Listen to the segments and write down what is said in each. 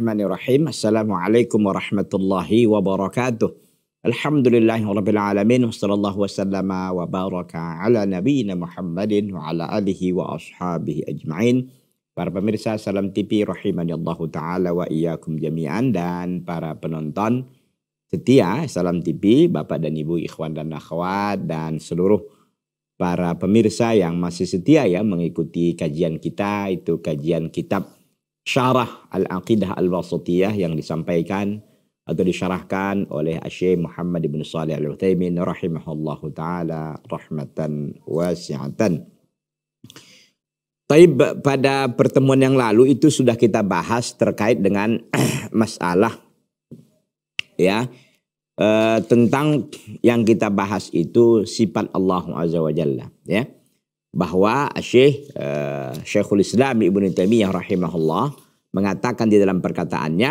Bismillahirrahmanirrahim. Assalamualaikum warahmatullahi wabarakatuh. Alhamdulillahi rabbil alamin. Wassallallahu wasallama wa baraka ala nabiyina Muhammadin wa ala alihi wa ashabihi ajma'in. Para pemirsa Salam TV rahimanillahu taala wa iyyakum jami'an dan para penonton setia Salam TV, Bapak dan Ibu ikhwan dan akhwat dan seluruh para pemirsa yang masih setia ya mengikuti kajian kita itu kajian kitab syarah Al-Aqidah Al-Wasatiyah yang disampaikan atau disyarahkan oleh Syekh Muhammad bin Salih Al-Utsaimin rahimahullahu taala rahmatan wasi'atan. Tapi pada pertemuan yang lalu itu sudah kita bahas terkait dengan masalah ya e, tentang yang kita bahas itu sifat Allah Azza wa Jalla ya bahwa Syekh uh, Syekhul Islam Ibnu Taimiyah rahimahullah mengatakan di dalam perkataannya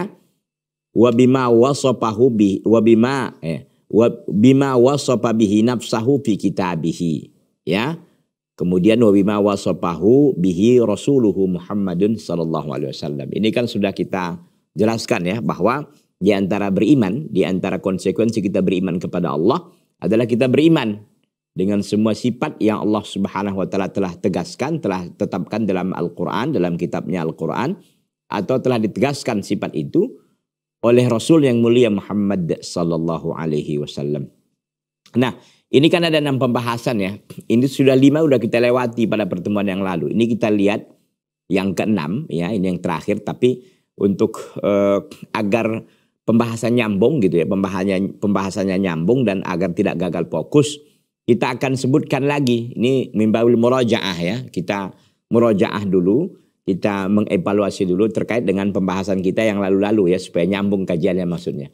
wa bima wasafahu bi wa bima eh, wa bima wasafa bihi nafsahu fi kitabihi ya kemudian wa bima wasafahu bihi rasuluhu Muhammadun sallallahu alaihi wasallam ini kan sudah kita jelaskan ya bahwa di antara beriman di antara konsekuensi kita beriman kepada Allah adalah kita beriman dengan semua sifat yang Allah Subhanahu wa taala telah tegaskan, telah tetapkan dalam Al-Qur'an, dalam kitabnya Al-Qur'an atau telah ditegaskan sifat itu oleh Rasul yang mulia Muhammad sallallahu alaihi wasallam. Nah, ini kan ada enam pembahasan ya. Ini sudah lima sudah kita lewati pada pertemuan yang lalu. Ini kita lihat yang keenam ya, ini yang terakhir tapi untuk eh, agar pembahasan nyambung gitu ya, pembahasannya pembahasannya nyambung dan agar tidak gagal fokus kita akan sebutkan lagi ini mimbaul murajaah ya kita murajaah dulu kita mengevaluasi dulu terkait dengan pembahasan kita yang lalu-lalu ya supaya nyambung kajiannya maksudnya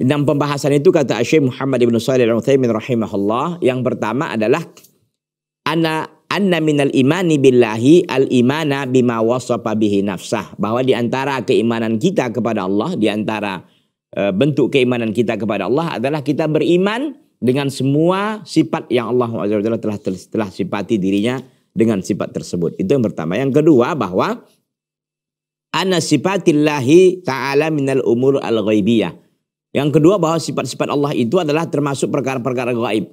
dalam pembahasan itu kata Syekh Muhammad Ibn Shalih Al-Utsaimin rahimahullah yang pertama adalah ana anna minal imani billahi al imana bima wasafa bihi nafsah bahwa di antara keimanan kita kepada Allah di antara eh, bentuk keimanan kita kepada Allah adalah kita beriman dengan semua sifat yang Allah SWT telah, telah sifati dirinya dengan sifat tersebut. Itu yang pertama. Yang kedua bahwa ana sifatillahi ta'ala minal umur al-ghaibiyah. Yang kedua bahwa sifat-sifat Allah itu adalah termasuk perkara-perkara gaib.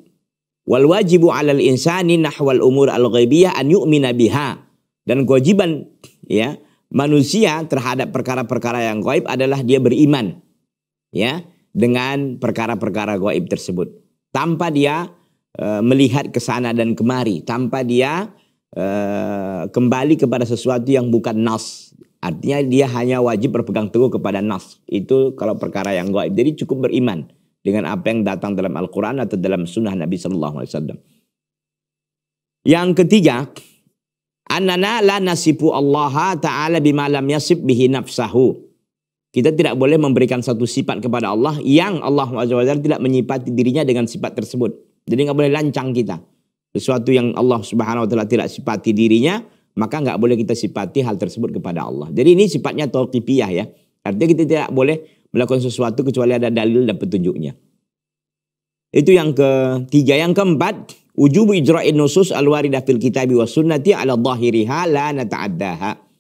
Wal wajibu 'alal insani nahwal umur al-ghaibiyah an yu'mina biha. Dan kewajiban ya manusia terhadap perkara-perkara yang gaib adalah dia beriman ya dengan perkara-perkara gaib tersebut tanpa dia e, melihat ke sana dan kemari, tanpa dia e, kembali kepada sesuatu yang bukan nas. Artinya dia hanya wajib berpegang teguh kepada nas. Itu kalau perkara yang gaib. Jadi cukup beriman dengan apa yang datang dalam Al-Quran atau dalam sunnah Nabi Sallallahu Alaihi Wasallam. Yang ketiga, annana la nasibu Allah Ta'ala bima lam yasib bihi nafsahu. Kita tidak boleh memberikan satu sifat kepada Allah yang Allah SWT tidak menyifati dirinya dengan sifat tersebut. Jadi nggak boleh lancang kita. Sesuatu yang Allah Subhanahu wa taala tidak sifati dirinya, maka nggak boleh kita sifati hal tersebut kepada Allah. Jadi ini sifatnya tauqifiyah ya. Artinya kita tidak boleh melakukan sesuatu kecuali ada dalil dan petunjuknya. Itu yang ketiga. Yang keempat, ujubu ijra'in nusus al-waridah fil kitabi was sunnati ala dhahiriha la nata'addaha.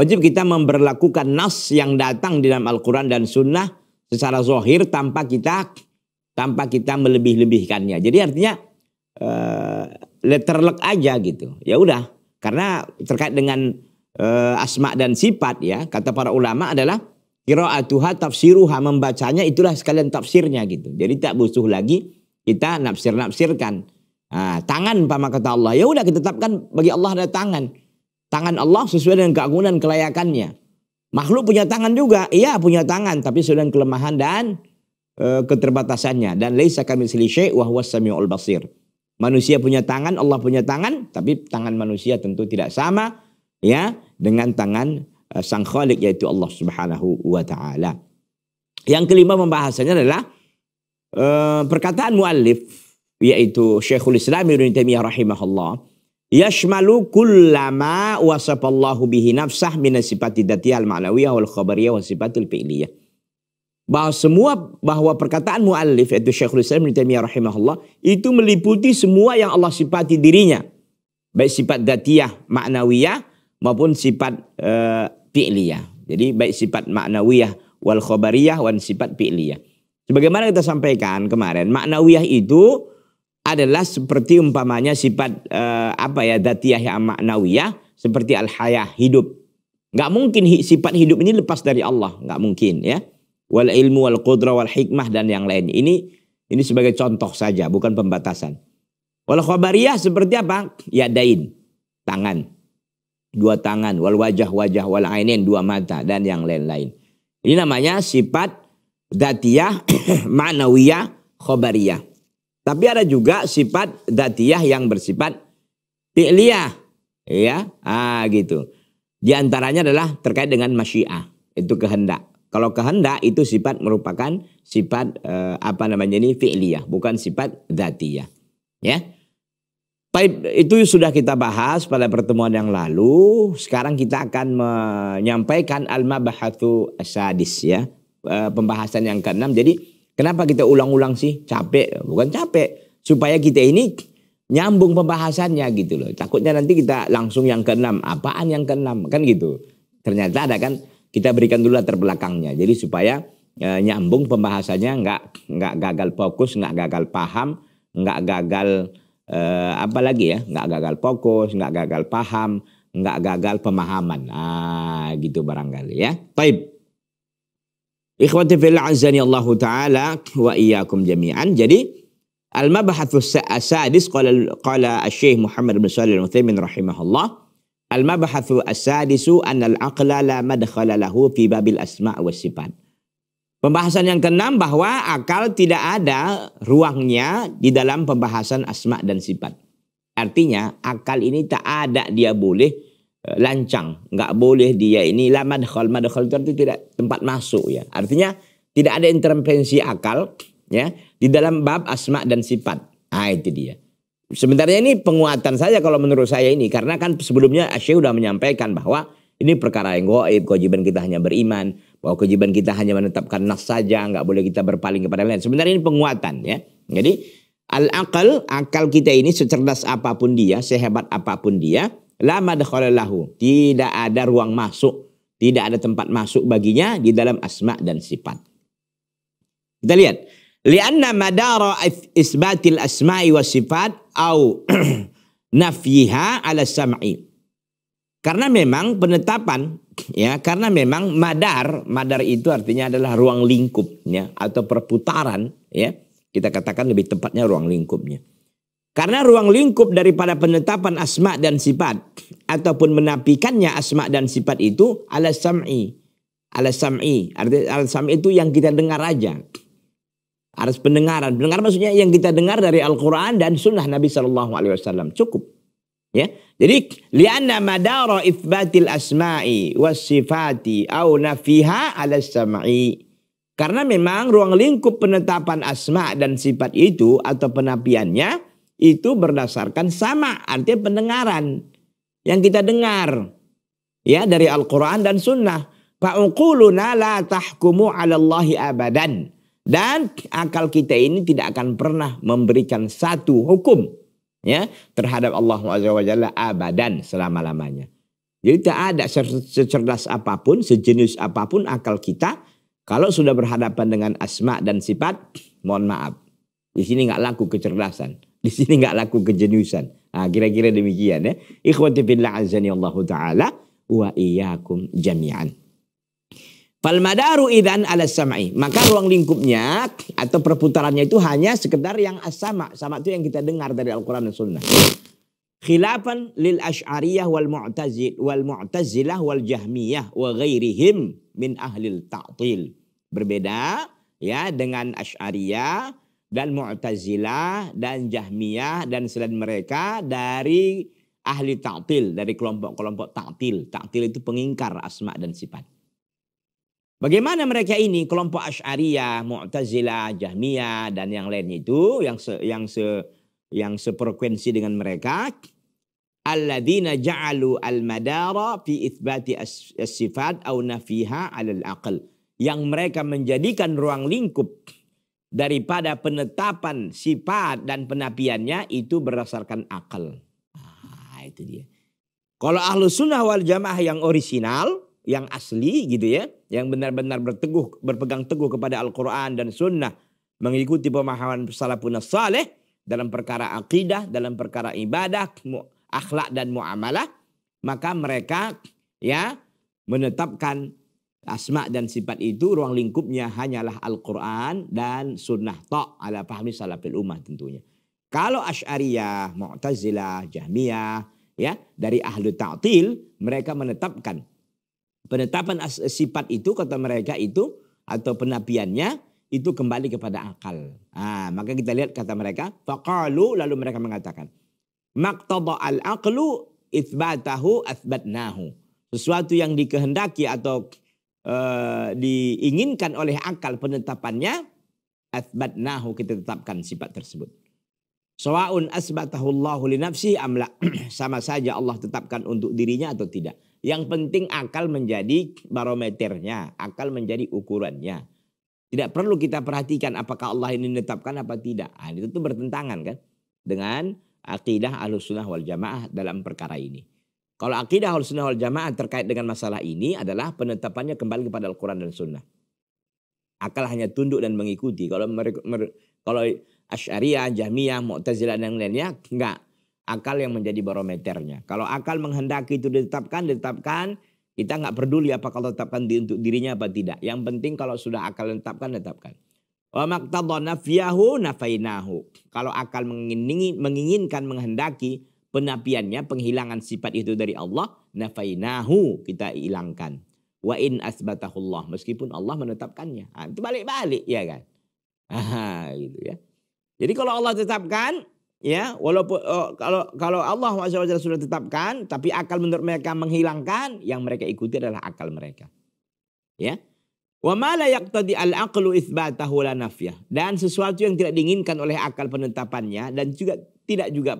Wajib kita memperlakukan nas yang datang di dalam Al-Quran dan Sunnah secara zohir tanpa kita tanpa kita melebih-lebihkannya. Jadi artinya uh, eh, letterlek aja gitu. Ya udah, karena terkait dengan uh, asma dan sifat ya, kata para ulama adalah qiraatuha tafsiruha membacanya itulah sekalian tafsirnya gitu. Jadi tak butuh lagi kita nafsir-nafsirkan. Nah, tangan pama kata Allah. Ya udah kita tetapkan bagi Allah ada tangan tangan Allah sesuai dengan keagungan kelayakannya. Makhluk punya tangan juga, iya punya tangan, tapi sesuai dengan kelemahan dan e, keterbatasannya. Dan leisa kami syai' wa samiul basir. Manusia punya tangan, Allah punya tangan, tapi tangan manusia tentu tidak sama ya dengan tangan e, Sang Khalik yaitu Allah Subhanahu wa taala. Yang kelima pembahasannya adalah e, perkataan muallif yaitu Syekhul Islam Ibnu Taimiyah rahimahullah Yashmalu kullama wasafallahu bihi nafsah min sifati datiyah manawiyah wal khabariyah wa sifatil fi'liyah. Bahwa semua bahwa perkataan muallif yaitu Syekhul Islam bin Taimiyah rahimahullah itu meliputi semua yang Allah sifati dirinya. Baik sifat datiyah maknawiyah maupun sifat uh, Jadi baik sifat maknawiyah wal khabariyah wan sifat fi'liyah. Sebagaimana kita sampaikan kemarin, maknawiyah itu adalah seperti umpamanya sifat uh, apa ya datiyah yang maknawiyah seperti al-hayah hidup. Nggak mungkin sifat hidup ini lepas dari Allah, nggak mungkin ya. Wal ilmu wal qudra wal hikmah dan yang lain Ini ini sebagai contoh saja, bukan pembatasan. Wal khabariyah seperti apa? ya dain tangan. Dua tangan, wal wajah wajah wal ainin dua mata dan yang lain-lain. Ini namanya sifat datiyah, maknawiyah khabariyah. Tapi ada juga sifat datiyah yang bersifat fi'liyah. Ya, ah gitu. Di antaranya adalah terkait dengan masyiah, itu kehendak. Kalau kehendak itu sifat merupakan sifat eh, apa namanya ini fi'liyah, bukan sifat datiyah. Ya. Baik, itu sudah kita bahas pada pertemuan yang lalu. Sekarang kita akan menyampaikan al mabahatu sadis ya, eh, pembahasan yang keenam. Jadi Kenapa kita ulang-ulang sih? Capek, bukan capek. Supaya kita ini nyambung pembahasannya gitu loh. Takutnya nanti kita langsung yang keenam. Apaan yang keenam? Kan gitu. Ternyata ada kan kita berikan dulu latar belakangnya. Jadi supaya e, nyambung pembahasannya nggak nggak gagal fokus, nggak gagal paham, nggak gagal e, apa lagi ya? Nggak gagal fokus, nggak gagal paham, nggak gagal pemahaman. Ah gitu barangkali ya. Taib. Ikhwati fil azani Allah taala wa iyyakum jami'an. Jadi Al-Mabhathus As-Sadis qala qala Syekh Muhammad bin Shalih Al-Utsaimin rahimahullah. al mabahatsu As-Sadisu anna al-aqla la madkhala lahu fi babil asma' wa sifat. Pembahasan yang keenam bahwa akal tidak ada ruangnya di dalam pembahasan asma dan sifat. Artinya akal ini tak ada dia boleh Eh, lancang, nggak boleh dia ini lama la madkhal. Madkhal itu tidak tempat masuk ya. Artinya tidak ada intervensi akal ya di dalam bab asma dan sifat. Ah itu dia. Sebenarnya ini penguatan saja kalau menurut saya ini karena kan sebelumnya Syekh sudah menyampaikan bahwa ini perkara yang goib, kewajiban kita hanya beriman, bahwa kewajiban kita hanya menetapkan nas saja, nggak boleh kita berpaling kepada lain. Sebenarnya ini penguatan ya. Jadi al-akal, akal kita ini secerdas apapun dia, sehebat apapun dia, lama lahu. Tidak ada ruang masuk, tidak ada tempat masuk baginya di dalam asma dan sifat. Kita lihat. Lianna madara isbatil asma'i wa sifat au nafiha ala sam'i. Karena memang penetapan ya, karena memang madar, madar itu artinya adalah ruang lingkupnya atau perputaran ya. Kita katakan lebih tepatnya ruang lingkupnya. Karena ruang lingkup daripada penetapan asma dan sifat ataupun menapikannya asma dan sifat itu ala sam'i. Ala sam'i, artinya ala sam'i itu yang kita dengar aja. Harus pendengaran. Pendengaran maksudnya yang kita dengar dari Al-Qur'an dan sunnah Nabi Shallallahu alaihi wasallam. Cukup. Ya. Jadi lianna madara itsbatil asma'i was sifati au nafiha ala sam'i. Karena memang ruang lingkup penetapan asma dan sifat itu atau penapiannya itu berdasarkan sama artinya pendengaran yang kita dengar ya dari Al-Qur'an dan sunnah fa'uquluna la tahkumu 'ala Allahi abadan dan akal kita ini tidak akan pernah memberikan satu hukum ya terhadap Allah Subhanahu abadan selama-lamanya. Jadi tak ada secerdas apapun, sejenis apapun akal kita kalau sudah berhadapan dengan asma dan sifat, mohon maaf. Di sini nggak laku kecerdasan. Di sini nggak laku kejeniusan. Ah kira-kira demikian ya. Ikhwati billah azani Allah taala wa iyyakum jami'an. Fal madaru idan ala sam'i. Maka ruang lingkupnya atau perputarannya itu hanya sekedar yang as-sama. Sama itu yang kita dengar dari Al-Qur'an dan Sunnah. Khilafan lil asy'ariyah wal mu'tazil wal mu'tazilah wal jahmiyah wa ghairihim min ahlil ta'til. Berbeda ya dengan asy'ariyah, dan Mu'tazilah dan Jahmiyah dan selain mereka dari ahli ta'til, dari kelompok-kelompok ta'til. Ta'til itu pengingkar asma dan sifat. Bagaimana mereka ini kelompok Asy'ariyah, Mu'tazilah, Jahmiyah dan yang lain itu yang se, yang se, yang sefrekuensi dengan mereka alladzina ja'alu al-madara fi itsbati as-sifat au nafiha al aql yang mereka menjadikan ruang lingkup daripada penetapan sifat dan penapiannya itu berdasarkan akal. Ah itu dia. Kalau ahlu sunnah wal jamaah yang orisinal, yang asli gitu ya, yang benar-benar berteguh, berpegang teguh kepada Al-Quran dan sunnah, mengikuti pemahaman salafun salih dalam perkara akidah, dalam perkara ibadah, akhlak dan muamalah, maka mereka ya menetapkan Asma dan sifat itu ruang lingkupnya hanyalah Al-Quran dan sunnah tok ala pahmi salafil umat tentunya. Kalau Ash'ariyah, Mu'tazilah, Jahmiyah, ya dari ahlu ta'til mereka menetapkan penetapan sifat itu kata mereka itu atau penapiannya itu kembali kepada akal. Nah, maka kita lihat kata mereka faqalu lalu mereka mengatakan maqtada al-aqlu itsbatahu asbatnahu Sesuatu yang dikehendaki atau Eh, diinginkan oleh akal penetapannya, asbatnahu kita tetapkan sifat tersebut. Sawaun asbatahullahu li nafsi amla. Sama saja Allah tetapkan untuk dirinya atau tidak. Yang penting akal menjadi barometernya, akal menjadi ukurannya. Tidak perlu kita perhatikan apakah Allah ini menetapkan apa tidak. Nah, itu tuh bertentangan kan dengan akidah alusunah wal jamaah dalam perkara ini. Kalau akidah al sunnah wal jamaah terkait dengan masalah ini adalah penetapannya kembali kepada Al-Quran dan sunnah. Akal hanya tunduk dan mengikuti. Kalau mer, mer, kalau Asyariah, Jahmiyah, Mu'tazilah dan lainnya enggak. Akal yang menjadi barometernya. Kalau akal menghendaki itu ditetapkan, ditetapkan. Kita enggak peduli apa kalau tetapkan di, untuk dirinya apa tidak. Yang penting kalau sudah akal tetapkan, tetapkan. Wa maktadha nafiyahu nafainahu. Kalau akal menginginkan menghendaki Penapiannya penghilangan sifat itu dari Allah, nafainahu kita hilangkan. Wa in asbatahullah, meskipun Allah menetapkannya. ha, ah, itu balik-balik, ya kan? Aha, gitu ya. Jadi kalau Allah tetapkan, ya walaupun oh, kalau kalau Allah SWT sudah tetapkan, tapi akal menurut mereka menghilangkan, yang mereka ikuti adalah akal mereka. Ya, Wa ma la yaqtadi al-aqlu itsbatahu la nafyah. Dan sesuatu yang tidak diinginkan oleh akal penetapannya dan juga tidak juga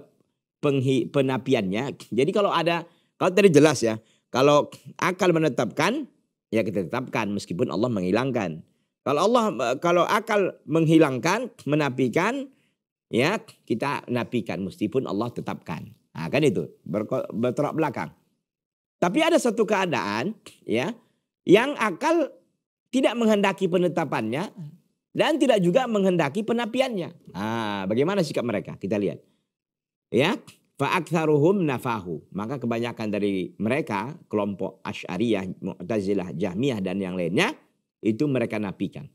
penghi, penapiannya. Jadi kalau ada, kalau tadi jelas ya, kalau akal menetapkan, ya kita tetapkan meskipun Allah menghilangkan. Kalau Allah, kalau akal menghilangkan, menapikan, ya kita napikan meskipun Allah tetapkan. Nah, kan itu bertolak belakang. Tapi ada satu keadaan ya yang akal tidak menghendaki penetapannya dan tidak juga menghendaki penapiannya. Nah, bagaimana sikap mereka? Kita lihat ya faaktharuhum nafahu. Maka kebanyakan dari mereka, kelompok Asy'ariyah, Mu'tazilah, Jahmiyah dan yang lainnya, itu mereka napikan.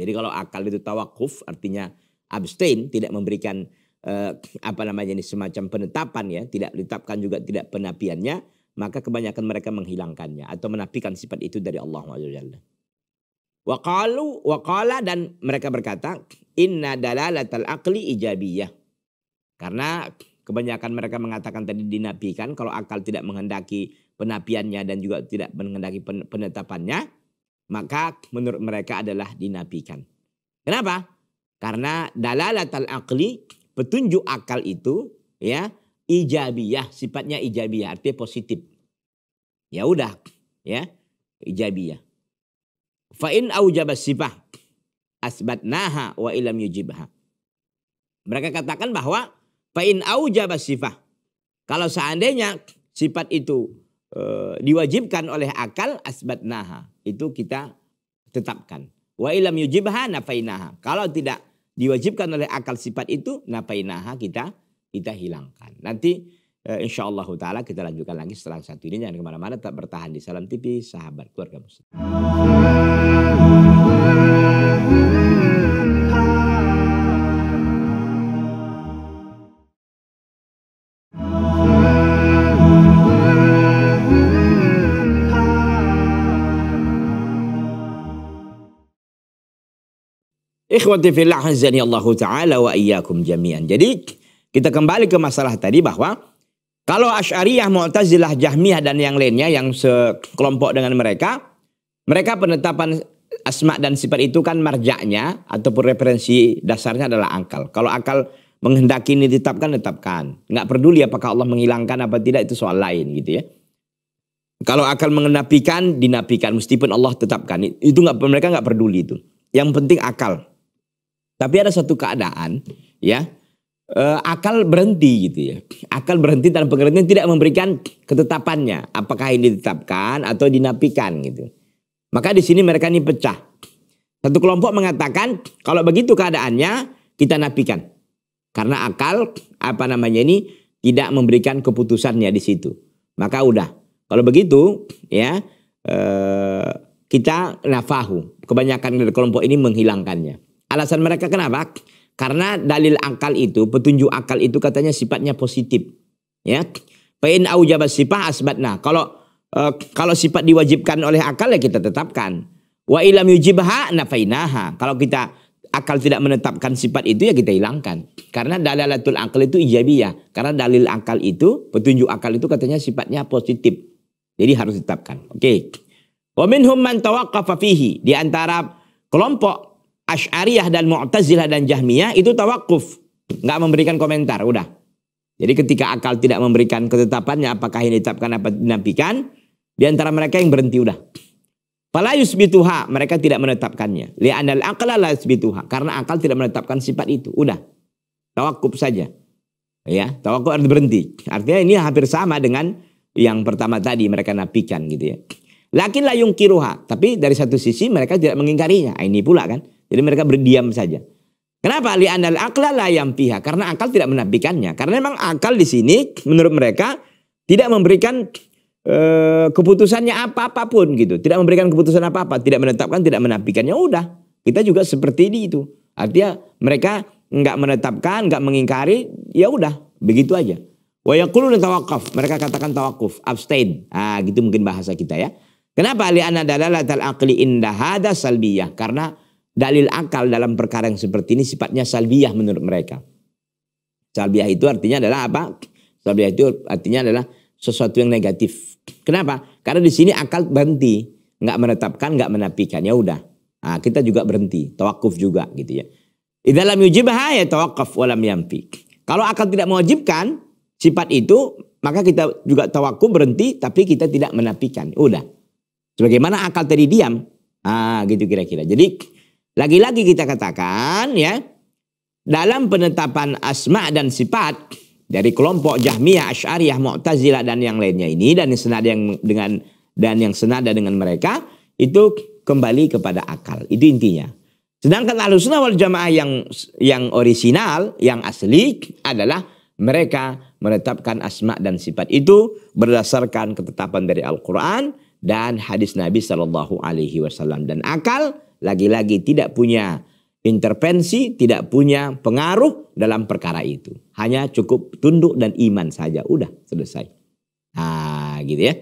Jadi kalau akal itu tawakuf artinya abstain, tidak memberikan eh, apa namanya ini semacam penetapan ya, tidak ditetapkan juga tidak penapiannya maka kebanyakan mereka menghilangkannya atau menapikan sifat itu dari Allah Subhanahu Waqalu dan mereka berkata inna dalalatal aqli ijabiyah karena kebanyakan mereka mengatakan tadi dinapikan kalau akal tidak menghendaki penapiannya dan juga tidak menghendaki penetapannya, maka menurut mereka adalah dinapikan. Kenapa? Karena dalalatul akli petunjuk akal itu ya ijabiyah, sifatnya ijabiyah artinya positif. Ya udah, ya ijabiyah. Fa in sifah asbatnaha wa ilam yujibha. Mereka katakan bahwa Pain aujaba sifah. Kalau seandainya sifat itu e, diwajibkan oleh akal asbat naha itu kita tetapkan. Wa ilam yujibha nafainaha. Kalau tidak diwajibkan oleh akal sifat itu, nafainaha kita kita hilangkan. Nanti e, eh, insya Allah taala kita lanjutkan lagi setelah satu ini jangan kemana-mana tak bertahan di Salam TV sahabat keluarga muslim. Ikhwati fillah Allah taala wa iyyakum jami'an. Jadi kita kembali ke masalah tadi bahwa kalau Asy'ariyah, Mu'tazilah, Jahmiyah dan yang lainnya yang sekelompok dengan mereka, mereka penetapan asma dan sifat itu kan marjaknya ataupun referensi dasarnya adalah akal. Kalau akal menghendaki ini ditetapkan, tetapkan. Nggak peduli apakah Allah menghilangkan apa tidak itu soal lain gitu ya. Kalau akal mengenapikan, dinapikan. Meskipun Allah tetapkan. Itu nggak mereka nggak peduli itu. Yang penting akal. Tapi ada satu keadaan ya uh, akal berhenti gitu ya. Akal berhenti dalam pengertian tidak memberikan ketetapannya. Apakah ini ditetapkan atau dinapikan gitu. Maka di sini mereka ini pecah. Satu kelompok mengatakan kalau begitu keadaannya kita napikan, Karena akal apa namanya ini tidak memberikan keputusannya di situ. Maka udah. Kalau begitu ya eh, kita nafahu. Kebanyakan dari kelompok ini menghilangkannya. Alasan mereka kenapa? Karena dalil akal itu, petunjuk akal itu katanya sifatnya positif. Ya. Pain aujaba sifah asbatna. Kalau e, kalau sifat diwajibkan oleh akal ya kita tetapkan. Wa ilam yujibha nafainaha. Kalau kita akal tidak menetapkan sifat itu ya kita hilangkan. Karena dalalatul akal itu ijabiyah. Karena dalil akal itu, petunjuk akal itu katanya sifatnya positif. Jadi harus ditetapkan. Oke. Okay. Wa minhum man tawaqqafa fihi. Di antara kelompok Ash'ariyah dan Mu'tazilah dan Jahmiyah itu tawakuf. Nggak memberikan komentar, udah. Jadi ketika akal tidak memberikan ketetapannya apakah ini ditetapkan apa dinampikan, di antara mereka yang berhenti udah. Fala yusbituha, mereka tidak menetapkannya. Li'anal aqla la yusbituha, karena akal tidak menetapkan sifat itu. Udah. Tawakuf saja. Ya, tawakuf berhenti. Artinya ini hampir sama dengan yang pertama tadi mereka napikan gitu ya. Lakin la yungkiruha, tapi dari satu sisi mereka tidak mengingkarinya. Ah, ini pula kan. Jadi mereka berdiam saja. Kenapa? Li anal akla layam piha Karena akal tidak menafikannya. Karena memang akal di sini menurut mereka tidak memberikan e, keputusannya apa apapun gitu. Tidak memberikan keputusan apa-apa, tidak menetapkan, tidak menafikannya. Udah, kita juga seperti ini itu. Artinya mereka nggak menetapkan, nggak mengingkari, ya udah, begitu aja. Wayakulu dan tawakuf. Mereka katakan tawakuf, abstain. Ah, gitu mungkin bahasa kita ya. Kenapa? Li anna dalalatal akli indahada hadza salbiyah. Karena dalil akal dalam perkara yang seperti ini sifatnya salbiah menurut mereka. Salbiah itu artinya adalah apa? Salbiah itu artinya adalah sesuatu yang negatif. Kenapa? Karena di sini akal berhenti, nggak menetapkan, nggak menapikan. Ya udah, nah, kita juga berhenti, tawakuf juga gitu ya. Di dalam yujibah ya tawakuf walam yampi. Kalau akal tidak mewajibkan sifat itu, maka kita juga tawakuf berhenti, tapi kita tidak menapikan. Udah. Sebagaimana akal tadi diam, ah gitu kira-kira. Jadi lagi-lagi kita katakan ya, dalam penetapan asma dan sifat dari kelompok Jahmiyah, Asy'ariyah, Mu'tazilah dan yang lainnya ini dan yang senada yang dengan dan yang senada dengan mereka itu kembali kepada akal. Itu intinya. Sedangkan Ahlussunnah wal Jamaah yang yang orisinal, yang asli adalah mereka menetapkan asma dan sifat itu berdasarkan ketetapan dari Al-Qur'an dan hadis Nabi Shallallahu alaihi wasallam dan akal lagi-lagi tidak punya intervensi, tidak punya pengaruh dalam perkara itu. Hanya cukup tunduk dan iman saja. Udah selesai. Nah gitu ya.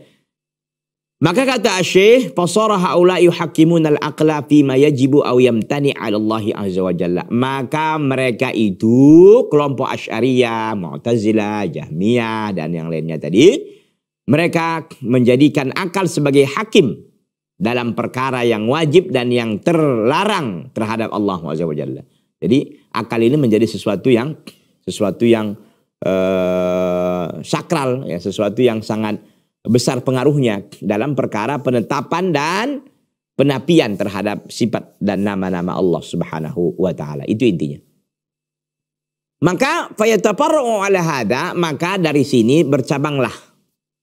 Maka kata Asyih, "Fasara haula yuhakimun al-aqla fi ma yajibu aw yamtani 'ala Allah azza wa jalla." Maka mereka itu kelompok Asy'ariyah, Mu'tazilah, Jahmiyah dan yang lainnya tadi, mereka menjadikan akal sebagai hakim dalam perkara yang wajib dan yang terlarang terhadap Allah Jalla. Jadi akal ini menjadi sesuatu yang sesuatu yang eh, sakral ya, sesuatu yang sangat besar pengaruhnya dalam perkara penetapan dan penapian terhadap sifat dan nama-nama Allah Subhanahu wa taala. Itu intinya. Maka fayatafarra'u ala hada, maka dari sini bercabanglah.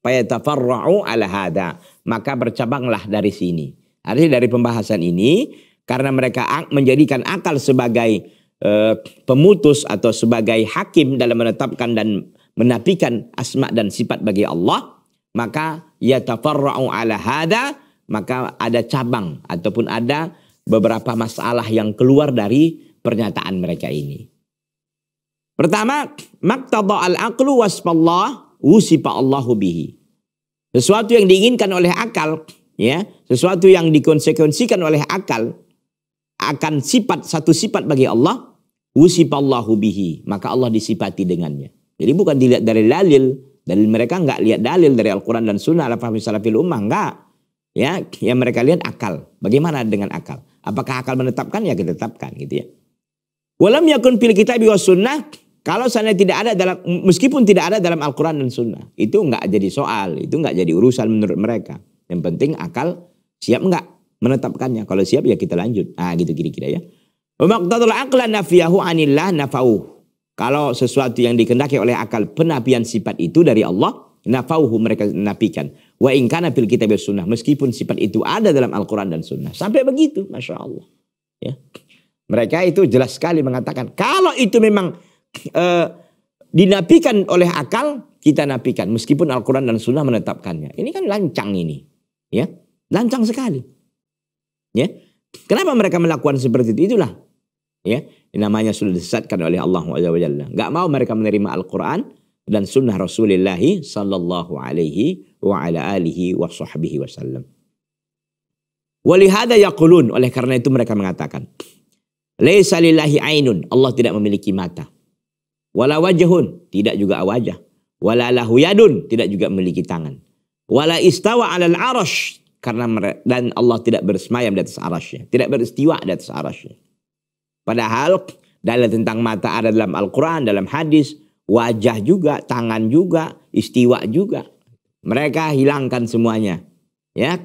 Fayatafarra'u ala hada maka bercabanglah dari sini. Artinya dari pembahasan ini karena mereka menjadikan akal sebagai e, pemutus atau sebagai hakim dalam menetapkan dan menafikan asma dan sifat bagi Allah, maka ya tafarra'u ala hada, maka ada cabang ataupun ada beberapa masalah yang keluar dari pernyataan mereka ini. Pertama, maktaba al-aqlu wasfallah wusifa Allahu bihi. Sesuatu yang diinginkan oleh akal, ya, sesuatu yang dikonsekuensikan oleh akal akan sifat satu sifat bagi Allah, wusipallahu bihi, maka Allah disipati dengannya. Jadi bukan dilihat dari dalil, dari mereka nggak lihat dalil dari Al-Quran dan Sunnah, al-fahmi salafil ummah, enggak Ya, yang mereka lihat akal. Bagaimana dengan akal? Apakah akal menetapkan? Ya kita tetapkan gitu ya. Walam yakun fil kitab wa sunnah kalau sana tidak ada dalam meskipun tidak ada dalam Al-Qur'an dan Sunnah, itu enggak jadi soal, itu enggak jadi urusan menurut mereka. Yang penting akal siap enggak menetapkannya. Kalau siap ya kita lanjut. Ah gitu kira-kira ya. Maqtadul aqla nafiyahu anillah nafauh. Kalau sesuatu yang dikendaki oleh akal penafian sifat itu dari Allah, nafauhu mereka nafikan. Wa in kana fil kitab sunnah meskipun sifat itu ada dalam Al-Qur'an dan Sunnah. Sampai begitu, Masya Allah. Ya. Mereka itu jelas sekali mengatakan kalau itu memang uh, dinapikan oleh akal, kita napikan meskipun Al-Qur'an dan Sunnah menetapkannya. Ini kan lancang ini, ya. Lancang sekali. Ya. Kenapa mereka melakukan seperti itu? Itulah ya namanya sudah disesatkan oleh Allah Subhanahu nggak mau mereka menerima Al-Qur'an dan sunnah Rasulullah sallallahu alaihi wasallam. Walihada yaqulun oleh karena itu mereka mengatakan Laisa lillahi ainun Allah tidak memiliki mata. Wala wajahun, tidak juga wajah. Wala lahu yadun, tidak juga memiliki tangan. Wala istawa alal arash, karena dan Allah tidak bersemayam di atas arasnya. Tidak beristiwa di atas arasnya. Padahal dalil tentang mata ada dalam Al-Quran, dalam hadis. Wajah juga, tangan juga, istiwa juga. Mereka hilangkan semuanya. Ya.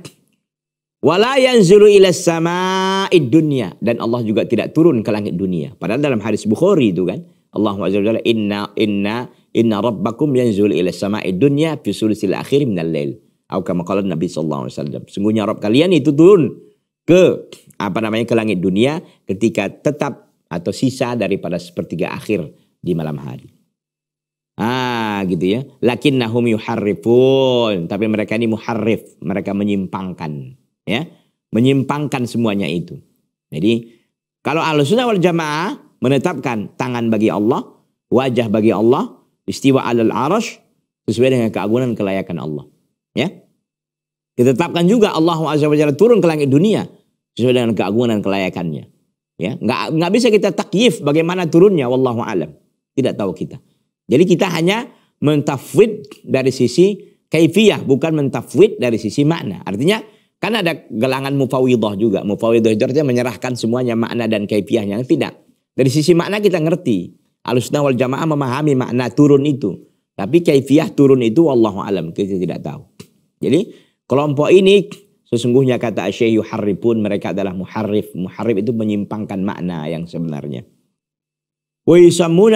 Wala yanzuru ila sama'id dunya. Dan Allah juga tidak turun ke langit dunia. Padahal dalam hadis Bukhari itu kan. Allah Azza wa Jalla inna inna inna rabbakum yanzul ila sama'id dunya fi sulusil akhir minal lail. Atau kama qala Nabi sallallahu alaihi wasallam. Sungguhnya Rabb kalian itu turun ke apa namanya ke langit dunia ketika tetap atau sisa daripada sepertiga akhir di malam hari. Ah, gitu ya. Lakin Lakinnahum yuharrifun. Tapi mereka ini muharrif, mereka menyimpangkan, ya. Menyimpangkan semuanya itu. Jadi kalau Sunnah wal Jamaah menetapkan tangan bagi Allah, wajah bagi Allah, istiwa alal arash sesuai dengan keagungan kelayakan Allah. Ya, ditetapkan juga Allah azza wajalla turun ke langit dunia sesuai dengan keagungan dan kelayakannya. Ya, nggak nggak bisa kita takyif bagaimana turunnya, wallahu alam. Tidak tahu kita. Jadi kita hanya mentafwid dari sisi kaifiyah, bukan mentafwid dari sisi makna. Artinya kan ada gelangan mufawidah juga. Mufawidah itu artinya menyerahkan semuanya makna dan kaifiahnya. Tidak. Dari sisi makna kita ngerti. Alusna wal jamaah memahami makna turun itu. Tapi kaifiah turun itu Allah alam kita tidak tahu. Jadi kelompok ini sesungguhnya kata Syekh pun mereka adalah muharrif. Muharrif itu menyimpangkan makna yang sebenarnya. Wa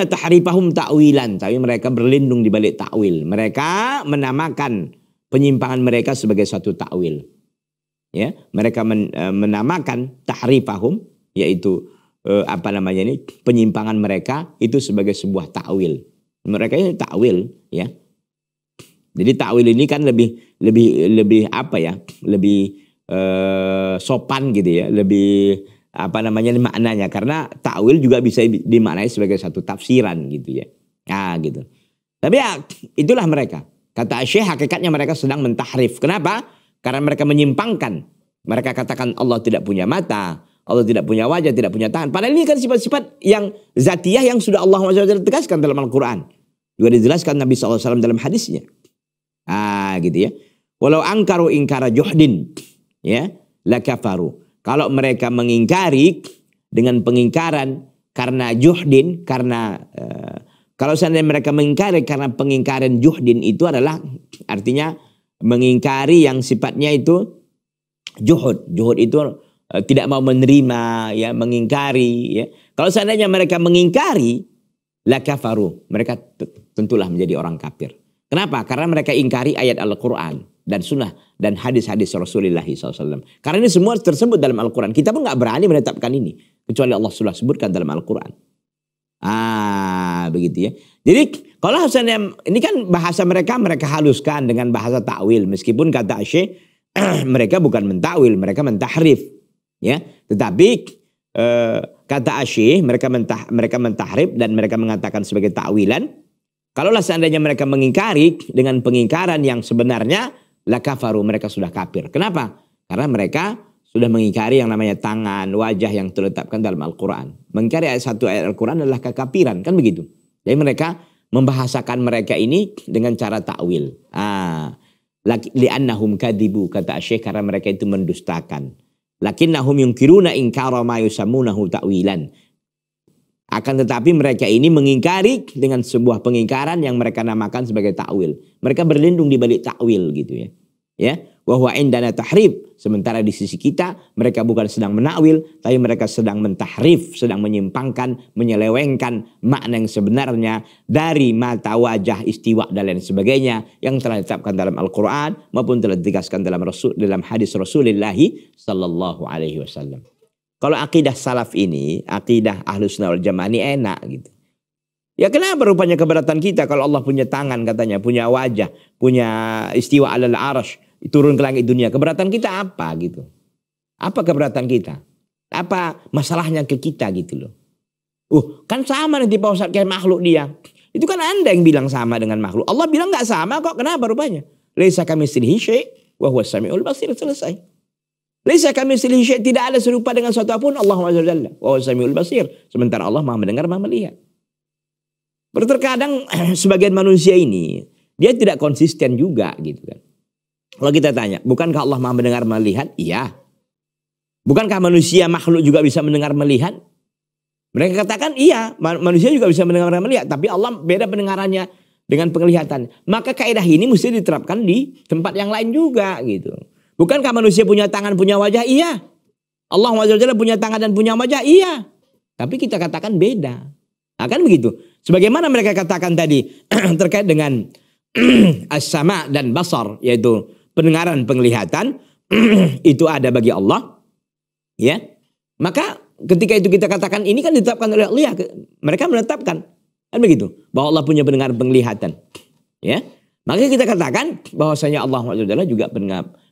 tahrifahum ta'wilan. Tapi mereka berlindung di balik takwil. Mereka menamakan penyimpangan mereka sebagai suatu takwil. Ya, mereka men, eh, menamakan tahrifahum yaitu eh, apa namanya ini penyimpangan mereka itu sebagai sebuah takwil. Mereka ini takwil ya. Jadi takwil ini kan lebih lebih lebih apa ya? Lebih eh, sopan gitu ya, lebih apa namanya maknanya karena takwil juga bisa dimaknai sebagai satu tafsiran gitu ya. Nah, gitu. Tapi ya itulah mereka. Kata Syekh hakikatnya mereka sedang mentahrif. Kenapa? Karena mereka menyimpangkan. Mereka katakan Allah tidak punya mata, Allah tidak punya wajah, tidak punya tangan. Padahal ini kan sifat-sifat yang zatiah yang sudah Allah SWT tegaskan dalam Al-Quran. Juga dijelaskan Nabi SAW dalam hadisnya. Ah gitu ya. Walau angkaru ingkara juhdin. Ya. Lakafaru. Kalau mereka mengingkari dengan pengingkaran karena juhdin, karena... Uh, kalau seandainya mereka mengingkari karena pengingkaran juhdin itu adalah artinya mengingkari yang sifatnya itu juhud. Juhud itu Eh, tidak mau menerima, ya mengingkari. Ya. Kalau seandainya mereka mengingkari, la kafaru, mereka tentulah menjadi orang kafir. Kenapa? Karena mereka ingkari ayat Al-Quran dan sunnah dan hadis-hadis Rasulullah SAW. Karena ini semua tersebut dalam Al-Quran. Kita pun nggak berani menetapkan ini. Kecuali Allah sudah sebutkan dalam Al-Quran. Ah, begitu ya. Jadi kalau Hasan ini kan bahasa mereka mereka haluskan dengan bahasa tawil meskipun kata asyik mereka bukan mentawil mereka mentahrif ya tetapi eh, kata asyih mereka mentah, mereka mentahrib dan mereka mengatakan sebagai takwilan kalaulah seandainya mereka mengingkari dengan pengingkaran yang sebenarnya la kafaru mereka sudah kafir kenapa karena mereka sudah mengingkari yang namanya tangan, wajah yang terletakkan dalam Al-Quran. Mengingkari ayat satu ayat Al-Quran adalah kekafiran, kan begitu. Jadi mereka membahasakan mereka ini dengan cara takwil. Ah, li'annahum kadibu, kata Syekh, karena mereka itu mendustakan. Lakinnahum yungkiruna inkara ma yusammunahu ta'wilan. Akan tetapi mereka ini mengingkari dengan sebuah pengingkaran yang mereka namakan sebagai takwil. Mereka berlindung di balik takwil gitu ya ya bahwa indana tahrif sementara di sisi kita mereka bukan sedang menakwil tapi mereka sedang mentahrif sedang menyimpangkan menyelewengkan makna yang sebenarnya dari mata wajah istiwa dan lain sebagainya yang telah ditetapkan dalam Al-Qur'an maupun telah ditegaskan dalam Rasul dalam hadis Rasulullah sallallahu alaihi wasallam kalau akidah salaf ini akidah ahlus wal jamaah ini enak gitu Ya kenapa rupanya keberatan kita kalau Allah punya tangan katanya, punya wajah, punya istiwa alal arash, turun ke langit dunia. Keberatan kita apa gitu? Apa keberatan kita? Apa masalahnya ke kita gitu loh? Uh, kan sama nanti Pak Ustadz kayak makhluk dia. Itu kan Anda yang bilang sama dengan makhluk. Allah bilang nggak sama kok. Kenapa rupanya? Laisa kami silhi syai' wa huwa sami'ul basir. Selesai. Laisa kami silhi tidak ada serupa dengan suatu apapun Allah wa jalla wa sami'ul basir. Sementara Allah Maha mendengar, Maha melihat. Terkadang sebagian manusia ini dia tidak konsisten juga gitu kan. Kalau kita tanya, bukankah Allah maha mendengar melihat? Iya. Bukankah manusia makhluk juga bisa mendengar melihat? Mereka katakan iya, manusia juga bisa mendengar melihat, tapi Allah beda pendengarannya dengan penglihatan. Maka kaidah ini mesti diterapkan di tempat yang lain juga gitu. Bukankah manusia punya tangan, punya wajah? Iya. Allah SWT punya tangan dan punya wajah? Iya. Tapi kita katakan beda. Nah, kan begitu. Sebagaimana mereka katakan tadi terkait dengan as-sama dan basar yaitu pendengaran, penglihatan itu ada bagi Allah, ya. Maka ketika itu kita katakan ini kan ditetapkan oleh Allah, ya. mereka menetapkan kan begitu bahwa Allah punya pendengaran, penglihatan, ya. Maka kita katakan bahwasanya Allah juga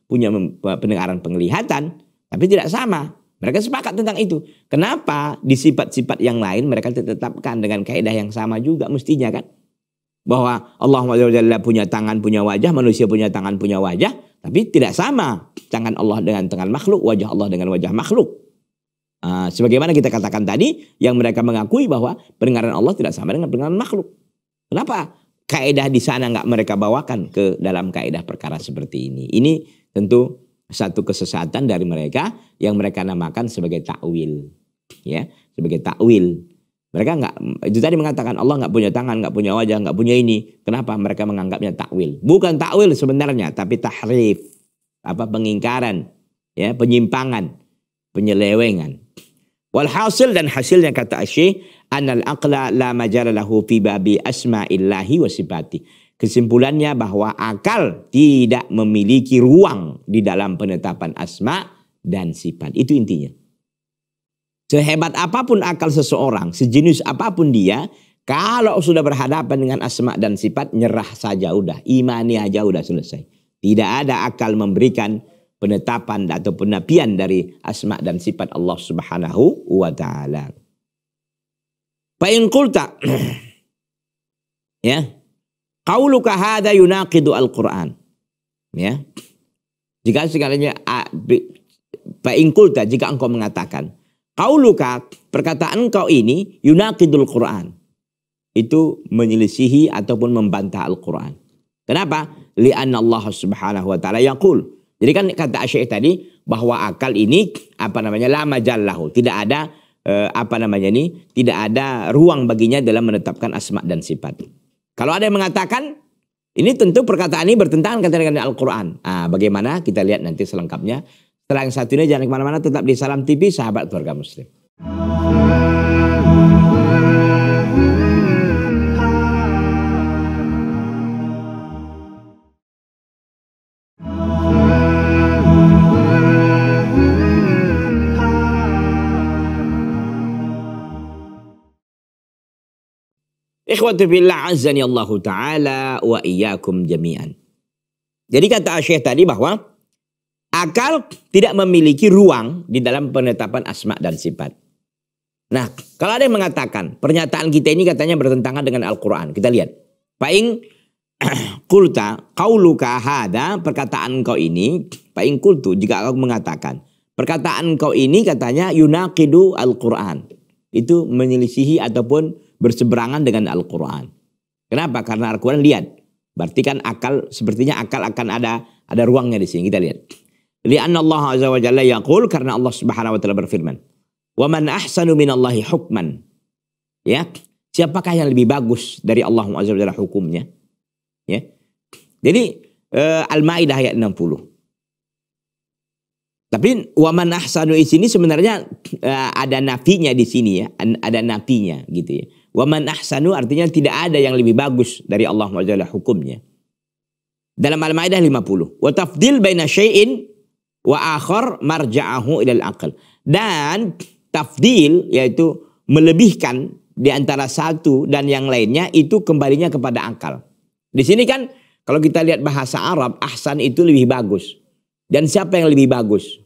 punya pendengaran, penglihatan, tapi tidak sama. Mereka sepakat tentang itu. Kenapa di sifat-sifat yang lain mereka tetapkan dengan kaidah yang sama juga mestinya kan? bahwa Allah Jalla punya tangan, punya wajah, manusia punya tangan, punya wajah, tapi tidak sama tangan Allah dengan tangan makhluk, wajah Allah dengan wajah makhluk. Uh, sebagaimana kita katakan tadi, yang mereka mengakui bahwa pendengaran Allah tidak sama dengan pendengaran makhluk. Kenapa? kaidah di sana nggak mereka bawakan ke dalam kaidah perkara seperti ini. Ini tentu satu kesesatan dari mereka yang mereka namakan sebagai takwil, ya, sebagai takwil. Mereka nggak itu tadi mengatakan Allah nggak punya tangan, nggak punya wajah, nggak punya ini. Kenapa mereka menganggapnya takwil? Bukan takwil sebenarnya, tapi tahrif, apa pengingkaran, ya penyimpangan, penyelewengan. Walhasil dan hasilnya kata Asyih, anal akla la majalahu fi babi asma'illahi illahi wasibati. Kesimpulannya bahwa akal tidak memiliki ruang di dalam penetapan asma dan sifat. Itu intinya. Sehebat apapun akal seseorang, sejenis apapun dia, kalau sudah berhadapan dengan asma dan sifat, nyerah saja udah, imani aja udah selesai. Tidak ada akal memberikan penetapan atau penapian dari asma dan sifat Allah Subhanahu wa taala. Fa'in qulta ya qauluka hadza yunaqidu al-Qur'an. Ya. Jika sekalinya fa'in qulta jika engkau mengatakan luka perkataan kau ini yunakidul Quran. Itu menyelisihi ataupun membantah Al-Quran. Kenapa? Lianna Allah subhanahu wa ta'ala yakul. Jadi kan kata Asyik tadi bahwa akal ini apa namanya lama jallahu. Tidak ada eh, apa namanya ini tidak ada ruang baginya dalam menetapkan asma dan sifat. Kalau ada yang mengatakan ini tentu perkataan ini bertentangan dengan Al-Quran. Nah, bagaimana kita lihat nanti selengkapnya setelah yang satu ini jangan kemana-mana tetap di Salam TV sahabat keluarga muslim. Ikhwatu billah azani Allah taala wa iyyakum jami'an. Jadi kata Syekh tadi bahwa Akal tidak memiliki ruang di dalam penetapan asma dan sifat. Nah, kalau ada yang mengatakan pernyataan kita ini katanya bertentangan dengan Al-Qur'an. Kita lihat. Paing kulta kauluka hada perkataan kau ini paing kultu jika aku mengatakan perkataan kau ini katanya yunakidu Al-Qur'an. Itu menyelisihi ataupun berseberangan dengan Al-Qur'an. Kenapa? Karena Al-Qur'an lihat. Berarti kan akal sepertinya akal akan ada ada ruangnya di sini. Kita lihat. Lianna Allah azza wa jalla yaqul karena Allah Subhanahu wa taala berfirman, "Wa man ahsanu minallahi hukman." Ya, siapakah yang lebih bagus dari Allah azza wa jalla hukumnya? Ya. Jadi uh, Al-Maidah ayat 60. Tapi wa man ahsanu di sini sebenarnya uh, ada nafinya di sini ya, ada nafinya gitu ya. Wa man ahsanu artinya tidak ada yang lebih bagus dari Allah Azza wa Jalla hukumnya. Dalam Al-Maidah 50. Wa tafdil baina syai'in wa akhar marja'ahu ilal aql. Dan tafdil yaitu melebihkan di antara satu dan yang lainnya itu kembalinya kepada akal. Di sini kan kalau kita lihat bahasa Arab ahsan itu lebih bagus. Dan siapa yang lebih bagus?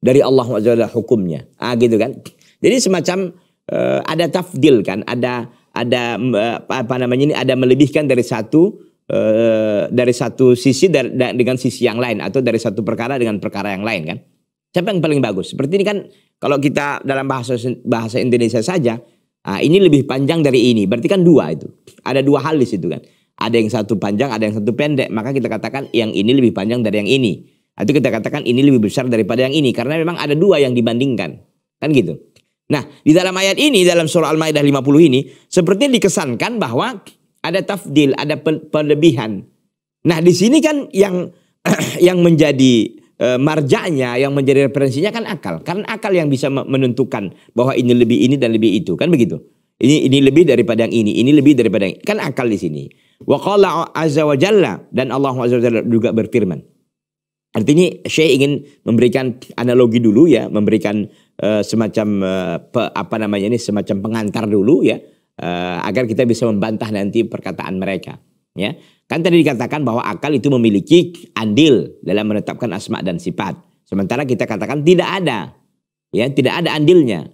Dari Allah Azza hukumnya. Ah gitu kan. Jadi semacam eh, ada tafdil kan, ada ada eh, apa namanya ini ada melebihkan dari satu Eh, dari satu sisi dari, dengan sisi yang lain atau dari satu perkara dengan perkara yang lain kan. Siapa yang paling bagus? Seperti ini kan kalau kita dalam bahasa bahasa Indonesia saja, nah ini lebih panjang dari ini. Berarti kan dua itu. Ada dua hal di situ kan. Ada yang satu panjang, ada yang satu pendek. Maka kita katakan yang ini lebih panjang dari yang ini. Atau kita katakan ini lebih besar daripada yang ini. Karena memang ada dua yang dibandingkan. Kan gitu. Nah, di dalam ayat ini, dalam surah Al-Maidah 50 ini, sepertinya dikesankan bahwa ada tafdil, ada perlebihan. Nah, di sini kan yang yang menjadi e, marjanya, yang menjadi referensinya kan akal. Karena akal yang bisa menentukan bahwa ini lebih ini dan lebih itu, kan begitu. Ini ini lebih daripada yang ini, ini lebih daripada yang ini. Kan akal di sini. Wa qala azza wa jalla dan Allah azza wa jalla juga berfirman. Artinya saya ingin memberikan analogi dulu ya, memberikan uh, semacam uh, pe, apa namanya ini semacam pengantar dulu ya uh, agar kita bisa membantah nanti perkataan mereka. Ya, kan tadi dikatakan bahwa akal itu memiliki andil dalam menetapkan asma dan sifat. Sementara kita katakan tidak ada, ya tidak ada andilnya.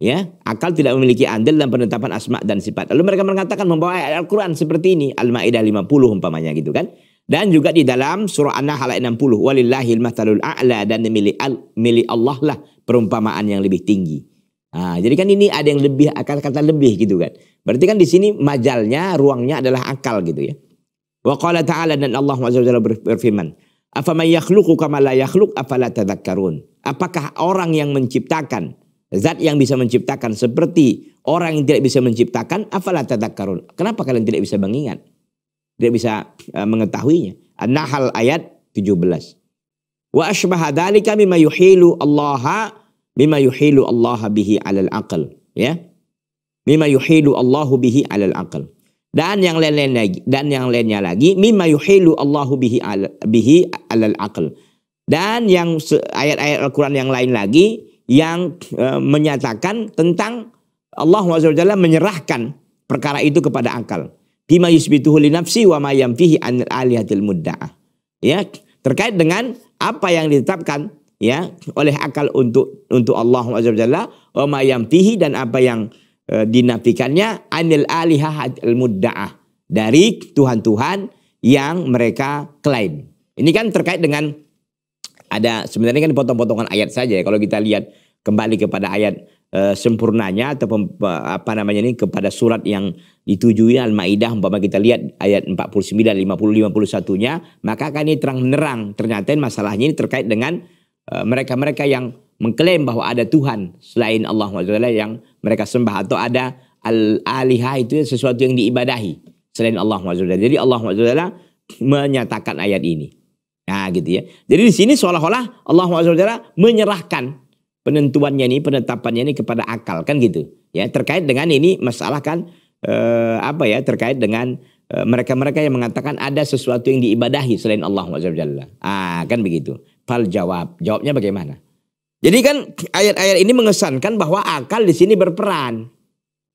Ya, akal tidak memiliki andil dalam penetapan asma dan sifat. Lalu mereka mengatakan membawa ayat Al-Qur'an seperti ini, Al-Maidah 50 umpamanya gitu kan. Dan juga di dalam surah An-Nahl ayat 60, walillahil matalul a'la dan milik, milik Allah lah perumpamaan yang lebih tinggi. Nah, jadi kan ini ada yang lebih akal kata lebih gitu kan. Berarti kan di sini majalnya, ruangnya adalah akal gitu ya. Wa qala ta'ala dan Allah SWT berfirman. berfirman, may yakhluqu kama la yakhluq afala tadhakkarun?" Apakah orang yang menciptakan zat yang bisa menciptakan seperti orang yang tidak bisa menciptakan afala tadhakkarun? Kenapa kalian tidak bisa mengingat? Tidak bisa uh, mengetahuinya. An-Nahl ayat 17. Wa asbaha dzalika mimma yuhilu Allah Mima yuhilu Allah bihi alal aql. Ya. Mima yuhilu Allahu bihi alal aql. Dan yang lain, lain lagi, dan yang lainnya lagi, mima yuhilu Allahu bihi al, bihi alal aql. Dan yang ayat-ayat Al-Quran yang lain lagi yang e, menyatakan tentang Allah SWT menyerahkan perkara itu kepada akal. Bima yusbituhu li nafsi wa mayam fihi an alihatil muddaah. Ya, terkait dengan apa yang ditetapkan ya oleh akal untuk untuk Allah Subhanahu wa ma dan apa yang e, dinafikannya anil alihah al mudda'ah dari tuhan-tuhan yang mereka klaim. Ini kan terkait dengan ada sebenarnya kan potong-potongan ayat saja ya kalau kita lihat kembali kepada ayat e, sempurnanya atau pem, apa namanya ini kepada surat yang ditujui Al-Maidah umpama kita lihat ayat 49 50 51-nya maka kan ini terang terang ternyata masalahnya ini terkait dengan Eh, mereka-mereka yang mengklaim bahwa ada Tuhan selain Allah SWT yang mereka sembah atau ada al aliha itu sesuatu yang diibadahi selain Allah SWT. Jadi Allah SWT menyatakan ayat ini. Nah gitu ya. Jadi di sini seolah-olah Allah SWT menyerahkan penentuannya ini, penetapannya ini kepada akal kan gitu. Ya terkait dengan ini masalah kan eh, apa ya terkait dengan eh, mereka-mereka yang mengatakan ada sesuatu yang diibadahi selain Allah SWT. Ah kan begitu fal jawab. Jawabnya bagaimana? Jadi kan ayat-ayat ini mengesankan bahwa akal di sini berperan.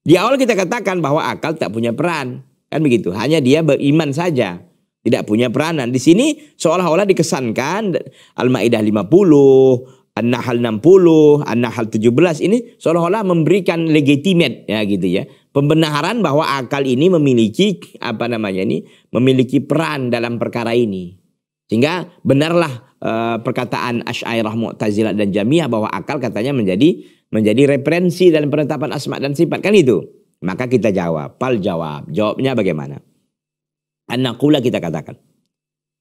Di awal kita katakan bahwa akal tak punya peran. Kan begitu, hanya dia beriman saja. Tidak punya peranan. Di sini seolah-olah dikesankan Al-Ma'idah 50, An-Nahl 60, An-Nahl 17 ini seolah-olah memberikan legitimate ya gitu ya. Pembenaran bahwa akal ini memiliki apa namanya ini memiliki peran dalam perkara ini. Sehingga benarlah e, perkataan Asy'ariyah, Mu'tazilah dan Jamiah bahwa akal katanya menjadi menjadi referensi dalam penetapan asma dan sifat kan itu. Maka kita jawab, pal jawab. Jawabnya bagaimana? Anakula kita katakan.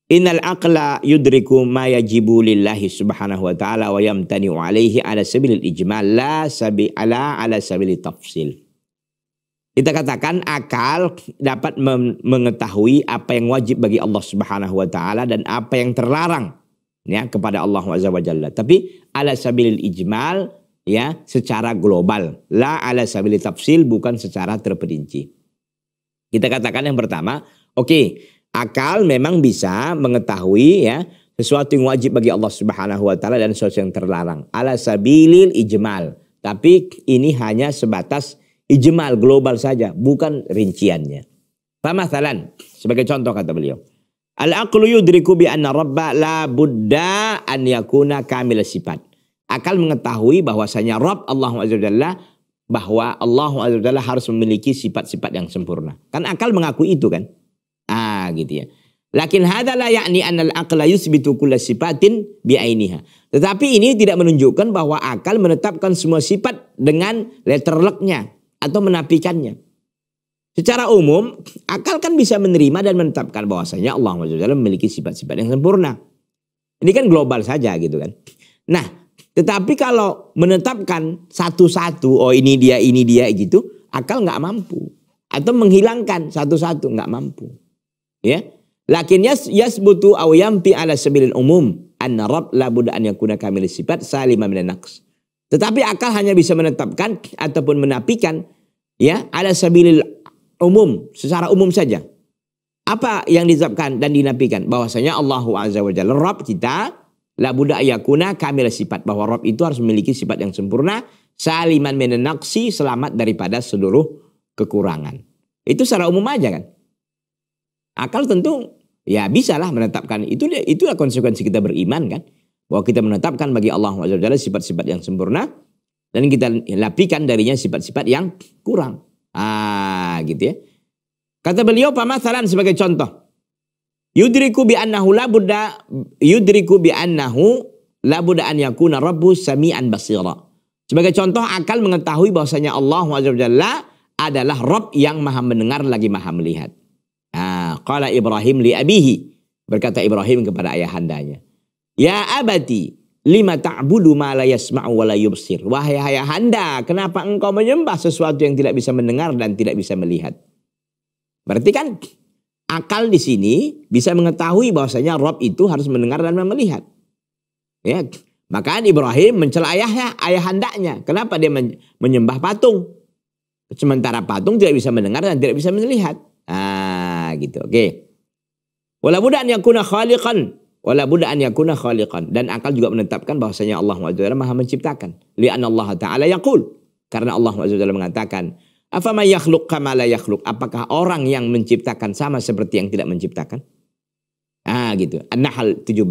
Innal aqla yudriku ma yajibu lillahi subhanahu wa ta'ala wa yamtani'u alaihi ala sabilil ijmal la sabi ala ala sabilil tafsil. Kita katakan akal dapat mengetahui apa yang wajib bagi Allah Subhanahu wa taala dan apa yang terlarang ya kepada Allah Azza wa Jalla. Tapi ala sabilil ijmal ya secara global. La ala sabilil tafsil bukan secara terperinci. Kita katakan yang pertama, oke, okay, akal memang bisa mengetahui ya sesuatu yang wajib bagi Allah Subhanahu wa taala dan sesuatu yang terlarang. Ala sabilil ijmal. Tapi ini hanya sebatas ijmal global saja, bukan rinciannya. Pemahaman sebagai contoh kata beliau. Al-aqlu yudriku bi anna rabba la budda an yakuna kamil sifat. Akal mengetahui bahwasanya Rabb Allah Azza bahwa Allah Azza harus memiliki sifat-sifat yang sempurna. Kan akal mengakui itu kan? Ah gitu ya. Lakin hadza la yakni al aqla yusbitu kulla sifatin bi ainiha. Tetapi ini tidak menunjukkan bahwa akal menetapkan semua sifat dengan letter lucknya atau menafikannya. Secara umum, akal kan bisa menerima dan menetapkan bahwasanya Allah SWT memiliki sifat-sifat yang sempurna. Ini kan global saja gitu kan. Nah, tetapi kalau menetapkan satu-satu, oh ini dia, ini dia gitu, akal nggak mampu. Atau menghilangkan satu-satu, nggak mampu. Ya, Lakin yas sebutu awyampi yampi ala umum an rabb labuda yang an yakuna kamil sifat salimah minan tetapi akal hanya bisa menetapkan ataupun menapikan ya ada sabilil umum secara umum saja. Apa yang ditetapkan dan dinapikan Bahwasanya Allahu Azza wa Jalla Rabb kita la budak yakuna kamil sifat bahwa Rabb itu harus memiliki sifat yang sempurna saliman menenaksi selamat daripada seluruh kekurangan. Itu secara umum aja kan. Akal tentu ya bisalah menetapkan itu itulah konsekuensi kita beriman kan bahwa kita menetapkan bagi Allah Subhanahu sifat-sifat yang sempurna dan kita lapikan darinya sifat-sifat yang kurang. Ah, gitu ya. Kata beliau pamasalan sebagai contoh. Yudriku bi annahu la budda yudriku bi annahu la budda an yakuna rabbu samian basira. Sebagai contoh akal mengetahui bahwasanya Allah Subhanahu adalah Rob yang maha mendengar lagi maha melihat. ah Qala Ibrahim li abihi. Berkata Ibrahim kepada ayahandanya. Ya abadi, lima ta'budu ma la yasma'u wa la yubsir. Wahai ayah handa, kenapa engkau menyembah sesuatu yang tidak bisa mendengar dan tidak bisa melihat? Berarti kan akal di sini bisa mengetahui bahwasanya Rob itu harus mendengar dan melihat. Ya, maka Ibrahim mencela ayahnya, ayah andanya. Kenapa dia menyembah patung? Sementara patung tidak bisa mendengar dan tidak bisa melihat. Ah, gitu. Oke. Okay. Wala budak kuna khaliqan Wala buddha an yakuna khaliqan dan akal juga menetapkan bahwasanya Allah Subhanahu Maha menciptakan. anna Allah Ta'ala yaqul. Karena Allah Subhanahu mengatakan, may yakhluq kama la yakhluq?" Apakah orang yang menciptakan sama seperti yang tidak menciptakan? Ah gitu. An-Nahl 17.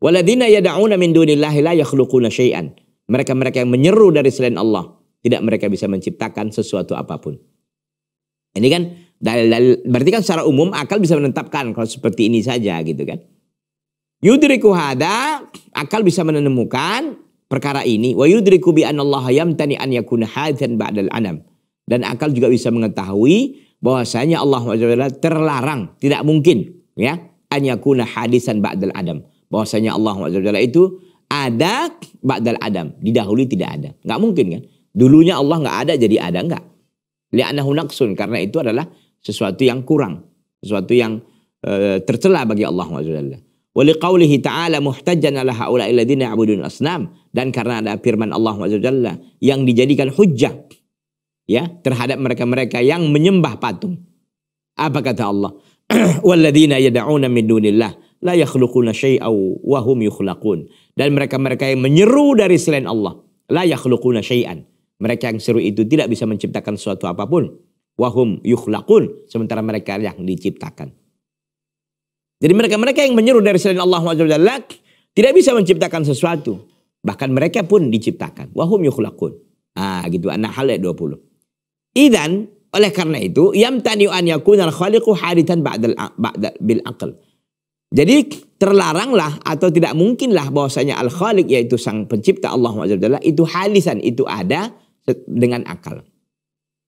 Waladina yad'una min dunillahi la yakhluquna syai'an. Mereka-mereka yang menyeru dari selain Allah, tidak mereka bisa menciptakan sesuatu apapun. Ini kan dalil, dalil berarti kan secara umum akal bisa menetapkan kalau seperti ini saja gitu kan. Yudriku hada, akal bisa menemukan perkara ini. Wa yudriku bi anallaha yamtani an yakuna hadzan ba'dal anam. Dan akal juga bisa mengetahui bahwasanya Allah SWT terlarang, tidak mungkin ya, an yakuna hadisan ba'dal adam. Bahwasanya Allah SWT itu ada ba'dal adam, didahului tidak ada. Nggak mungkin kan? Dulunya Allah nggak ada jadi ada nggak? Li'annahu naqsun karena itu adalah sesuatu yang kurang, sesuatu yang e, tercela bagi Allah Subhanahu Waliqaulihi ta'ala muhtajjan ala haula'i ladhina abudun asnam dan karena ada firman Allah SWT yang dijadikan hujjah ya terhadap mereka-mereka yang menyembah patung. Apa kata Allah? Walladhina yada'una min dunillah la yakhluquna syai'a wa hum yukhlaqun. Dan mereka-mereka yang menyeru dari selain Allah la yakhluquna syai'an. Mereka yang seru itu tidak bisa menciptakan sesuatu apapun. Wahum yukhlaqun. Sementara mereka yang diciptakan. Jadi mereka-mereka yang menyuruh dari selain Allah Jalla tidak bisa menciptakan sesuatu. Bahkan mereka pun diciptakan. Wahum yukhlaqun. Ah gitu. Anak hal 20. Idan oleh karena itu yamtani'u an khaliqu haritan ba'dal ba'da bil aql. Jadi terlaranglah atau tidak mungkinlah bahwasanya al-khaliq yaitu sang pencipta Allah Jalla itu halisan itu ada dengan akal.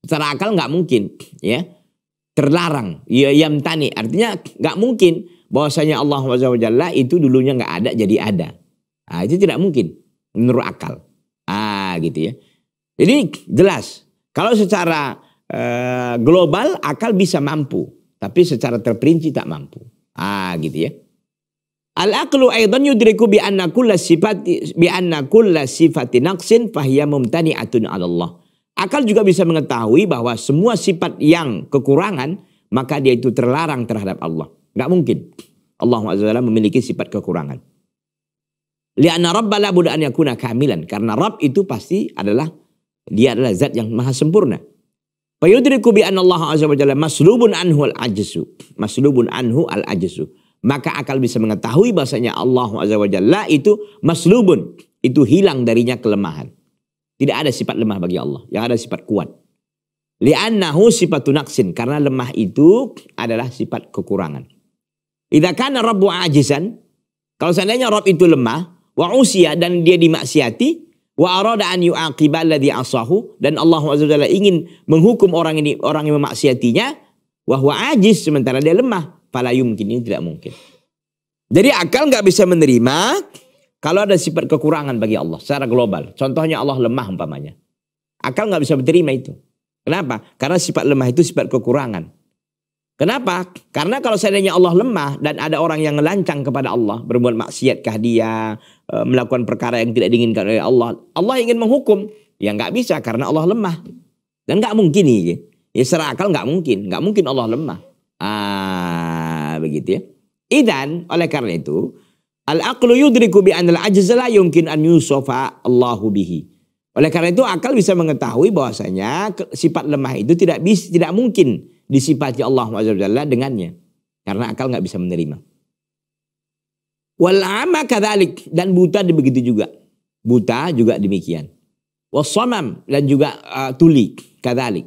Secara akal nggak mungkin, ya. Terlarang, ya yamtani artinya nggak mungkin bahwasanya Allah Jalla itu dulunya nggak ada jadi ada. Nah, itu tidak mungkin menurut akal. Ah gitu ya. Jadi jelas kalau secara eh, global akal bisa mampu, tapi secara terperinci tak mampu. Ah gitu ya. Al aqlu aidan yudriku bi anna kulla sifati bi anna kulla sifati naqsin fahiya mumtani'atun 'ala Allah. Akal juga bisa mengetahui bahwa semua sifat yang kekurangan maka dia itu terlarang terhadap Allah. Nggak mungkin. Allah Azza memiliki sifat kekurangan. Lianna Rabba la an yakuna kamilan. Karena Rabb itu pasti adalah, dia adalah zat yang maha sempurna. Fayudriku bi anna Allah Azza wa Jalla maslubun anhu al-ajzu. Maslubun anhu al-ajzu. Maka akal bisa mengetahui bahasanya Allah Azza wa Jalla itu maslubun. Itu hilang darinya kelemahan. Tidak ada sifat lemah bagi Allah. Yang ada sifat kuat. Li'annahu sifatun naksin. Karena lemah itu adalah sifat kekurangan. Idza kana rabbu ajizan, kalau seandainya Rabb itu lemah, wa usia dan dia dimaksiati, wa arada an yu'aqiba alladhi asahu dan Allah Azza wa ingin menghukum orang ini orang yang memaksiatinya, wa huwa ajiz sementara dia lemah, fala yumkin ini tidak mungkin. Jadi akal nggak bisa menerima kalau ada sifat kekurangan bagi Allah secara global. Contohnya Allah lemah umpamanya. Akal nggak bisa menerima itu. Kenapa? Karena sifat lemah itu sifat kekurangan. Kenapa? Karena kalau seandainya Allah lemah dan ada orang yang lancang kepada Allah, berbuat maksiat dia, e, melakukan perkara yang tidak diinginkan oleh Allah, Allah ingin menghukum, ya nggak bisa karena Allah lemah dan nggak mungkin nih, ya. ya secara akal nggak mungkin, nggak mungkin Allah lemah. Ah, begitu ya. Idan oleh karena itu al-aqlu yudriku bi anil ajz yungkin yumkin an yusofa Allahu bihi. Oleh karena itu akal bisa mengetahui bahwasanya sifat lemah itu tidak bisa tidak mungkin disifati Allah SWT dengannya karena akal nggak bisa menerima. walama kathalik. dan buta begitu juga. Buta juga demikian. Wasomam. dan juga uh, tuli Kathalik.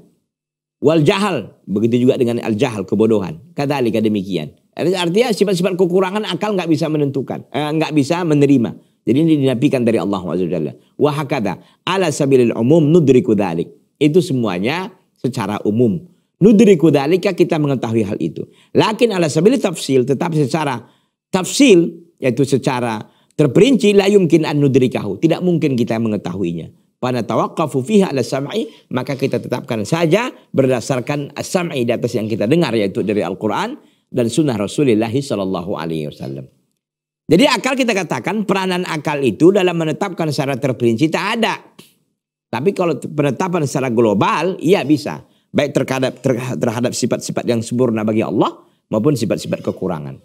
Wal jahal begitu juga dengan al jahal kebodohan. Kathalik demikian. Artinya sifat-sifat kekurangan akal nggak bisa menentukan, eh, nggak eh, bisa menerima. Jadi ini dinapikan dari Allah SWT. Wahakata ala sabilil umum nudriku dalik. Itu semuanya secara umum nudriku dalika kita mengetahui hal itu. Lakin ala sabili tafsil tetap secara tafsil yaitu secara terperinci la yumkin an nudrikahu. Tidak mungkin kita mengetahuinya. Pada tawakkafu fiha ala sam'i maka kita tetapkan saja berdasarkan sami di atas yang kita dengar yaitu dari Al-Qur'an dan sunnah Rasulullah sallallahu alaihi wasallam. Jadi akal kita katakan peranan akal itu dalam menetapkan secara terperinci tak ada. Tapi kalau penetapan secara global iya bisa. Baik terhadap terhadap sifat-sifat yang sempurna bagi Allah maupun sifat-sifat kekurangan.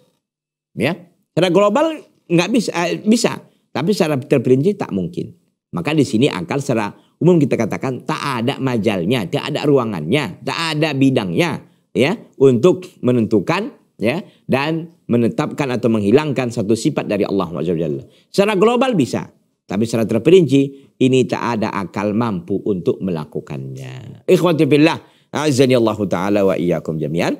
Ya. Secara global nggak bisa eh, bisa, tapi secara terperinci tak mungkin. Maka di sini akal secara umum kita katakan tak ada majalnya, tak ada ruangannya, tak ada bidangnya ya untuk menentukan ya dan menetapkan atau menghilangkan satu sifat dari Allah Subhanahu Secara global bisa, tapi secara terperinci ini tak ada akal mampu untuk melakukannya. Ikhwati billah. Azanillahu taala wa iyyakum jami'an.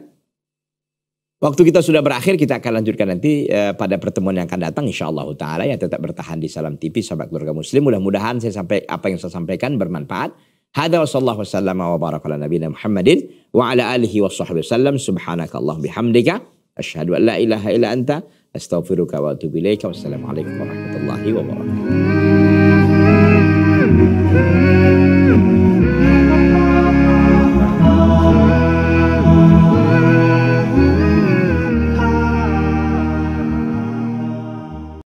Waktu kita sudah berakhir, kita akan lanjutkan nanti eh, pada pertemuan yang akan datang insya Allah ta'ala ya tetap bertahan di Salam TV sahabat keluarga muslim. Mudah-mudahan saya sampai apa yang saya sampaikan bermanfaat. Hada wa sallallahu wasallam wa barakala nabi Muhammadin wa ala alihi wa sahbihi wasallam subhanakallah bihamdika Ashadu an la ilaha illa anta astaghfiruka wa atubu ilaika wassalamualaikum warahmatullahi wabarakatuh.